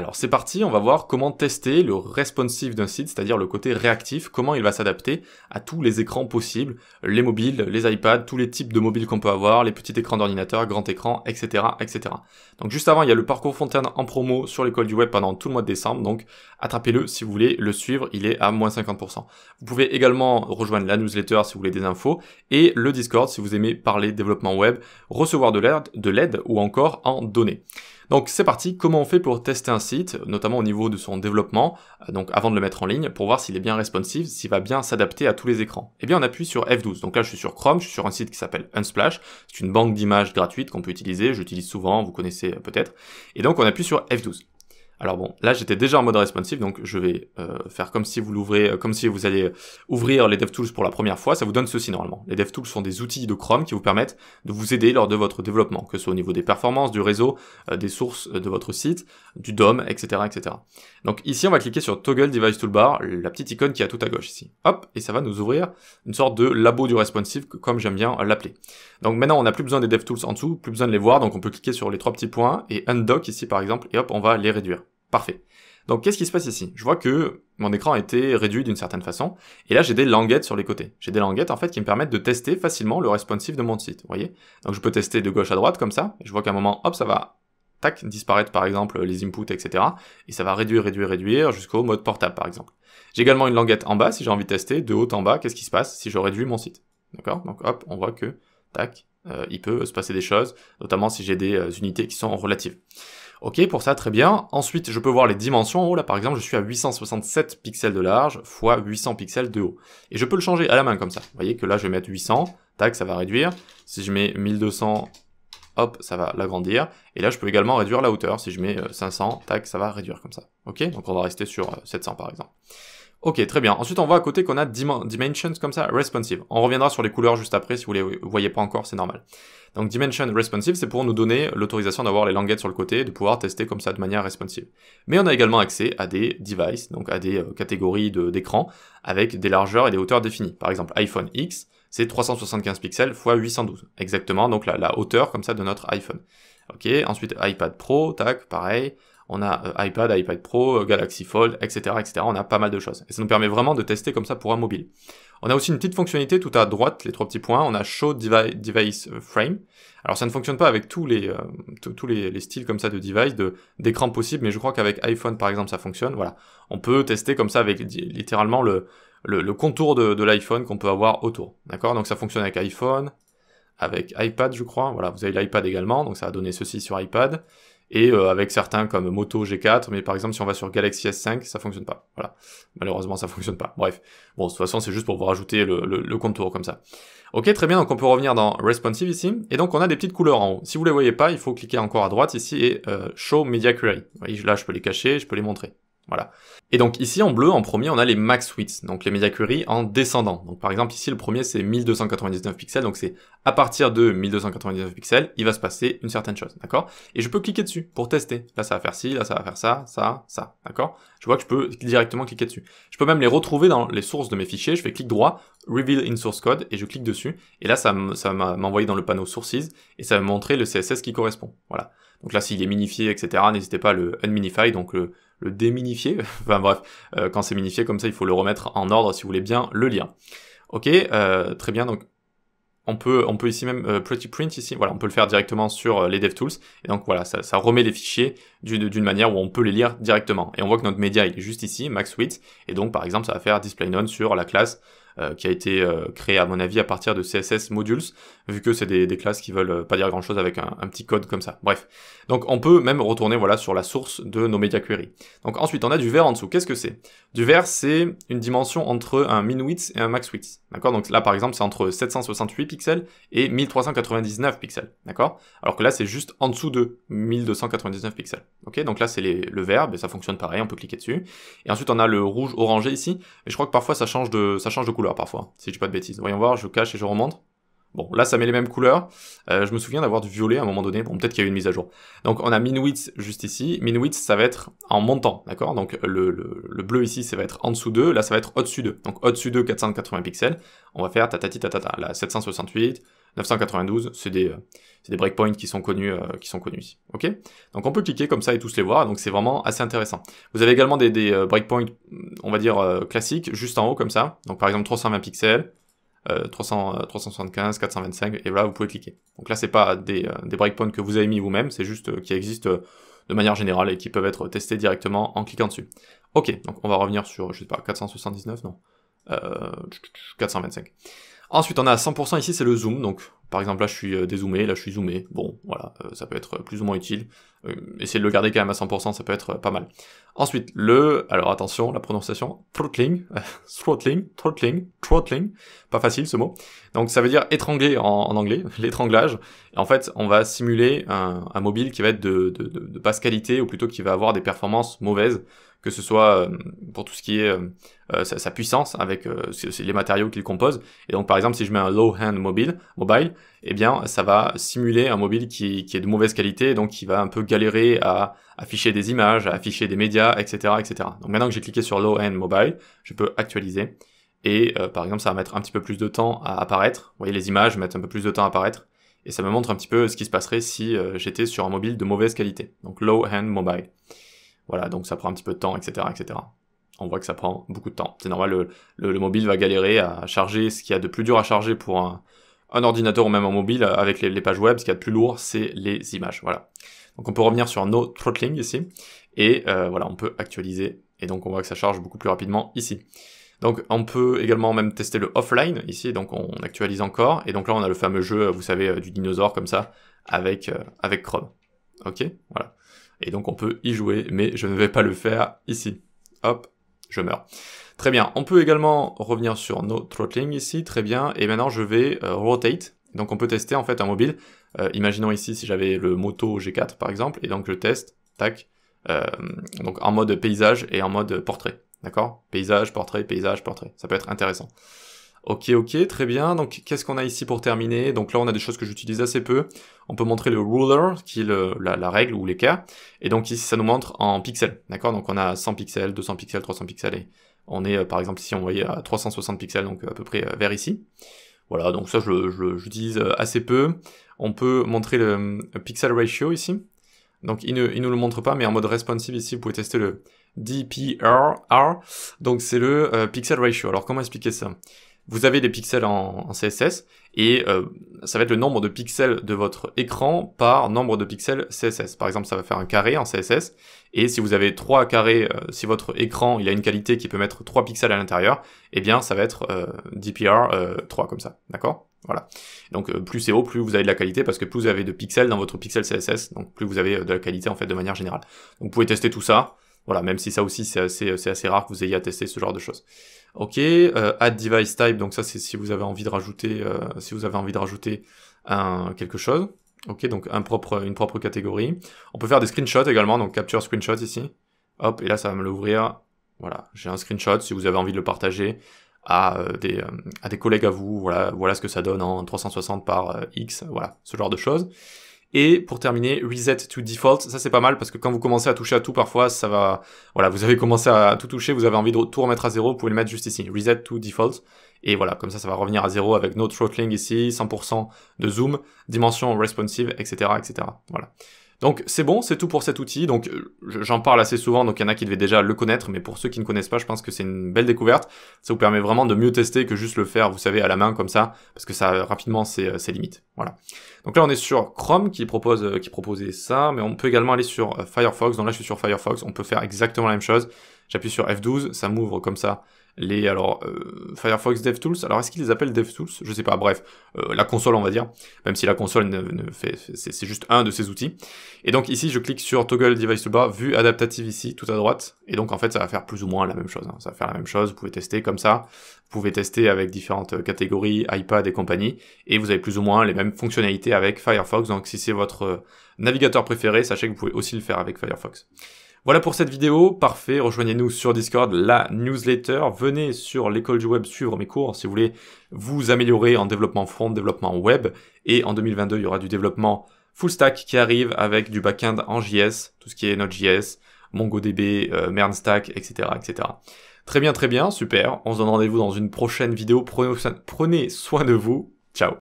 Alors c'est parti, on va voir comment tester le responsive d'un site, c'est-à-dire le côté réactif, comment il va s'adapter à tous les écrans possibles, les mobiles, les iPads, tous les types de mobiles qu'on peut avoir, les petits écrans d'ordinateur, grand écran, etc., etc. Donc juste avant, il y a le parcours Fontaine en promo sur l'école du web pendant tout le mois de décembre, donc attrapez-le si vous voulez le suivre, il est à moins 50%. Vous pouvez également rejoindre la newsletter si vous voulez des infos, et le Discord si vous aimez parler développement web, recevoir de l'aide ou encore en données. Donc c'est parti, comment on fait pour tester un site, notamment au niveau de son développement, euh, donc avant de le mettre en ligne, pour voir s'il est bien responsive, s'il va bien s'adapter à tous les écrans Eh bien on appuie sur F12, donc là je suis sur Chrome, je suis sur un site qui s'appelle Unsplash, c'est une banque d'images gratuite qu'on peut utiliser, j'utilise souvent, vous connaissez euh, peut-être, et donc on appuie sur F12. Alors bon, là j'étais déjà en mode responsive, donc je vais euh, faire comme si vous l'ouvrez, euh, comme si vous allez euh, ouvrir les DevTools pour la première fois. Ça vous donne ceci normalement. Les DevTools sont des outils de Chrome qui vous permettent de vous aider lors de votre développement, que ce soit au niveau des performances, du réseau, des sources de votre site, du DOM, etc., etc. Donc ici on va cliquer sur Toggle Device Toolbar, la petite icône qui est tout à gauche ici. Hop, et ça va nous ouvrir une sorte de labo du responsive, comme j'aime bien l'appeler. Donc maintenant on n'a plus besoin des DevTools en dessous, plus besoin de les voir, donc on peut cliquer sur les trois petits points et Undock ici par exemple, et hop, on va les réduire. Parfait. Donc qu'est-ce qui se passe ici Je vois que mon écran a été réduit d'une certaine façon, et là j'ai des languettes sur les côtés. J'ai des languettes en fait qui me permettent de tester facilement le responsive de mon site, vous voyez Donc je peux tester de gauche à droite comme ça, et je vois qu'à un moment, hop, ça va, tac, disparaître par exemple les inputs, etc. Et ça va réduire, réduire, réduire jusqu'au mode portable par exemple. J'ai également une languette en bas si j'ai envie de tester, de haut en bas, qu'est-ce qui se passe si je réduis mon site D'accord Donc hop, on voit que, tac, euh, il peut se passer des choses, notamment si j'ai des euh, unités qui sont relatives. Ok, pour ça, très bien. Ensuite, je peux voir les dimensions en Là, par exemple, je suis à 867 pixels de large fois 800 pixels de haut. Et je peux le changer à la main comme ça. Vous voyez que là, je vais mettre 800. Tac, ça va réduire. Si je mets 1200, hop, ça va l'agrandir. Et là, je peux également réduire la hauteur. Si je mets 500, euh, tac, ça va réduire comme ça. Ok, donc on va rester sur 700 euh, par exemple. Ok, très bien. Ensuite, on voit à côté qu'on a dimensions comme ça, responsive. On reviendra sur les couleurs juste après, si vous les voyez pas encore, c'est normal. Donc dimension responsive, c'est pour nous donner l'autorisation d'avoir les languettes sur le côté et de pouvoir tester comme ça de manière responsive. Mais on a également accès à des devices, donc à des euh, catégories d'écran avec des largeurs et des hauteurs définies. Par exemple, iPhone X, c'est 375 pixels x 812. Exactement, donc la, la, hauteur comme ça de notre iPhone. Ok, ensuite iPad Pro, tac, pareil on a euh, iPad, iPad Pro, euh, Galaxy Fold, etc., etc. On a pas mal de choses. Et ça nous permet vraiment de tester comme ça pour un mobile. On a aussi une petite fonctionnalité tout à droite, les trois petits points. On a Show Device euh, Frame. Alors ça ne fonctionne pas avec tous les tous les, styles comme ça de device, de d'écran possible, mais je crois qu'avec iPhone par exemple ça fonctionne. Voilà, on peut tester comme ça avec littéralement le contour de, de l'iPhone qu'on peut avoir autour. D'accord Donc ça fonctionne avec iPhone, avec iPad je crois. Voilà, vous avez l'iPad également, donc ça a donné ceci sur iPad et euh, avec certains comme Moto G4, mais par exemple si on va sur Galaxy S5, ça fonctionne pas. Voilà, malheureusement ça fonctionne pas. Bref, bon de toute façon c'est juste pour vous rajouter le, contour comme ça. Ok, très bien, donc on peut revenir dans Responsive ici, et donc on a des petites couleurs en haut. Si vous les voyez pas, il faut cliquer encore à droite ici et euh, Show Media Query. là je peux les cacher, je peux les montrer. Voilà. Et donc ici en bleu, en premier, on a les max widths, donc les media queries en descendant. Donc par exemple ici le premier c'est 1299 pixels, donc c'est à partir de 1299 pixels, il va se passer une certaine chose, d'accord Et je peux cliquer dessus pour tester. Là ça va faire ci, là ça va faire ça, ça, ça, d'accord Je vois que je peux directement cliquer dessus. Je peux même les retrouver dans les sources de mes fichiers, je fais clic droit, reveal in source code et je clique dessus. Et là ça m'a envoyé dans le panneau sources et ça va me montrer le CSS qui correspond, voilà. Donc là, s'il est minifié, etc., n'hésitez pas à le unminify, donc le, déminifier. enfin bref, euh, quand c'est minifié comme ça, il faut le remettre en ordre si vous voulez bien le lire. Ok, euh, très bien. Donc on peut, on peut ici même euh, Pretty Print ici, voilà, on peut le faire directement sur les DevTools. Et donc voilà, ça, ça remet les fichiers d'une manière où on peut les lire directement. Et on voit que notre média est juste ici, max width. Et donc par exemple, ça va faire display none sur la classe euh, qui a été euh, créé à mon avis à partir de CSS modules, vu que c'est des, classes qui veulent euh, pas dire grand chose avec un, petit code comme ça. Bref. Donc on peut même retourner voilà sur la source de nos media queries. Donc ensuite on a du vert en dessous. Qu'est-ce que c'est Du vert c'est une dimension entre un min width et un max width. D'accord Donc là par exemple c'est entre 768 pixels et 1399 pixels. D'accord Alors que là c'est juste en dessous de 1299 pixels. Ok Donc là c'est le vert, mais ben, ça fonctionne pareil, on peut cliquer dessus. Et ensuite on a le rouge orangé ici. Et je crois que parfois ça change de ça change de couleur parfois, si je pas de bêtises. Voyons voir, je cache et je remonte. Bon, là, ça met les mêmes couleurs. Euh, je me souviens d'avoir du violet à un moment donné. Bon, peut-être qu'il y a eu une mise à jour. Donc, on a width juste ici. width, ça va être en montant, d'accord Donc, le, bleu ici, ça va être en dessous 2. Là, ça va être au-dessus de Donc, au-dessus de 480 pixels. On va faire tatati tatata. 768, 992, c'est des, euh, des, breakpoints qui sont connus, euh, qui sont connus Ok Donc on peut cliquer comme ça et tous les voir, donc c'est vraiment assez intéressant. Vous avez également des, des euh, breakpoints, on va dire, classiques, juste en haut comme ça. Donc par exemple 320 pixels, euh, 300, 375, 425, et voilà, vous pouvez cliquer. Donc là c'est pas des, des, breakpoints que vous avez mis vous-même, c'est juste qui existent de manière générale et qui peuvent être testés directement en cliquant dessus. Ok, donc on va revenir sur, je sais pas, 479, non 425. Ensuite, on a 100% ici, c'est le zoom. Donc, par exemple, là, je suis euh, dézoomé, là, je suis zoomé. Bon, voilà, euh, ça peut être plus ou moins utile. Euh, essayez de le garder quand même à 100%, ça peut être pas mal. Ensuite, le... Alors, attention, la prononciation. Throttling. throttling. Throttling. Throttling. Pas facile, ce mot. Donc, ça veut dire étrangler en, anglais, l'étranglage. en fait, on va simuler un, mobile qui va être de basse qualité, ou plutôt qui va avoir des performances mauvaises que ce soit euh, pour tout ce qui est euh, euh, sa, puissance avec les matériaux qu'il compose. Et donc par exemple, si je mets un low hand mobile, mobile, eh bien ça va simuler un mobile qui, qui est de mauvaise qualité, donc qui va un peu galérer à afficher des images, à afficher des médias, etc., etc. Donc maintenant que j'ai cliqué sur low hand mobile, je peux actualiser. Et par exemple, ça va mettre un petit peu plus de temps à apparaître. Vous voyez, les images mettent un peu plus de temps à apparaître. Et ça me montre un petit peu ce qui se passerait si j'étais sur un mobile de mauvaise qualité. Donc low hand mobile. Voilà, donc ça prend un petit peu de temps, etc. etc. On voit que ça prend beaucoup de temps. C'est normal, le, mobile va galérer à charger ce qu'il y a de plus dur à charger pour un, ordinateur ou même un mobile avec les, pages web. Ce qu'il y a de plus lourd, c'est les images. Voilà. Donc on peut revenir sur No Throttling ici. Et euh, voilà, on peut actualiser. Et donc on voit que ça charge beaucoup plus rapidement ici. Donc on peut également même tester le offline ici, donc on actualise encore. Et donc là on a le fameux jeu, vous savez, euh, du dinosaure comme ça, avec, euh, avec Chrome. Ok, voilà et donc on peut y jouer, mais je ne vais pas le faire ici. Hop, je meurs. Très bien, on peut également revenir sur nos throttling ici, très bien, et maintenant je vais euh, rotate, donc on peut tester en fait un mobile, euh, imaginons ici si j'avais le moto G4 par exemple, et donc je teste, tac, euh, donc en mode paysage et en mode portrait, d'accord Paysage, portrait, paysage, portrait, ça peut être intéressant. Ok, ok, très bien. Donc, qu'est-ce qu'on a ici pour terminer Donc là, on a des choses que j'utilise assez peu. On peut montrer le ruler, qui est la, règle ou les cas. Et donc ici, ça nous montre en pixels, d'accord Donc on a 100 pixels, 200 pixels, 300 pixels. Et on est, euh, par exemple, ici, on voyait à 360 pixels, donc à peu près euh, vers ici. Voilà, donc ça, je j'utilise euh, assez peu. On peut montrer le, pixel ratio ici. Donc il ne, nous le montre pas, mais en mode responsive ici, vous pouvez tester le DPRR. Donc c'est le pixel ratio. Alors comment expliquer ça vous avez des pixels en, CSS et euh, ça va être le nombre de pixels de votre écran par nombre de pixels CSS. Par exemple, ça va faire un carré en CSS et si vous avez trois carrés, euh, si votre écran il a une qualité qui peut mettre 3 pixels à l'intérieur, eh bien ça va être euh, DPR 3 comme ça, d'accord Voilà. Donc plus c'est haut, plus vous avez de la qualité parce que plus vous avez de pixels dans votre pixel CSS, donc plus vous avez de la qualité en fait de manière générale. Donc vous pouvez tester tout ça. Voilà, même si ça aussi c'est assez, assez rare que vous ayez à tester ce genre de choses. Ok, euh, add device type, donc ça c'est si vous avez envie de rajouter, euh, si vous avez envie de rajouter quelque chose. Ok, donc un propre, une propre catégorie. On peut faire des screenshots également, donc capture screenshot ici. Hop, et là ça va me l'ouvrir. Voilà, j'ai un screenshot si vous avez envie de le partager à euh, des, à des collègues à vous. Voilà, voilà ce que ça donne en 360 par X, voilà, ce genre de choses. Et pour terminer, reset to default. Ça, c'est pas mal parce que quand vous commencez à toucher à tout, parfois, ça va, voilà, vous avez commencé à tout toucher, vous avez envie de tout remettre à zéro, vous pouvez le mettre juste ici. Reset to default. Et voilà, comme ça, ça va revenir à zéro avec no throttling ici, 100% de zoom, dimension responsive, etc., etc. Voilà. Donc c'est bon, c'est tout pour cet outil. Donc euh, j'en parle assez souvent, donc il y en a qui devaient déjà le connaître, mais pour ceux qui ne connaissent pas, je pense que c'est une belle découverte. Ça vous permet vraiment de mieux tester que juste le faire, vous savez, à la main comme ça, parce que ça rapidement c'est ses euh, limites. Voilà. Donc là on est sur Chrome qui propose euh, qui proposait ça, mais on peut également aller sur Firefox. Donc là je suis sur Firefox, on peut faire exactement la même chose. J'appuie sur F12, ça m'ouvre comme ça les alors euh, Firefox DevTools. Alors est-ce qu'ils les appellent DevTools Je sais pas. Bref, euh, la console on va dire, même si la console ne, fait c'est juste un de ces outils. Et donc ici je clique sur Toggle Device Toolbar, vue adaptative ici tout à droite. Et donc en fait ça va faire plus ou moins la même chose. Hein. Ça va faire la même chose. Vous pouvez tester comme ça. Vous pouvez tester avec différentes euh, catégories, iPad et compagnie. Et vous avez plus ou moins les mêmes fonctionnalités avec Firefox. Donc si c'est votre navigateur préféré, sachez que vous pouvez aussi le faire avec Firefox. Voilà pour cette vidéo, parfait, rejoignez-nous sur Discord, la newsletter, venez sur l'école du web suivre mes cours si vous voulez vous améliorer en développement front, développement web, et en 2022 il y aura du développement full stack qui arrive avec du backend en JS, tout ce qui est Node.js, MongoDB, euh, Mernstack, etc., etc. Très bien, très bien, super, on se donne rendez-vous dans une prochaine vidéo, prenez soin de vous,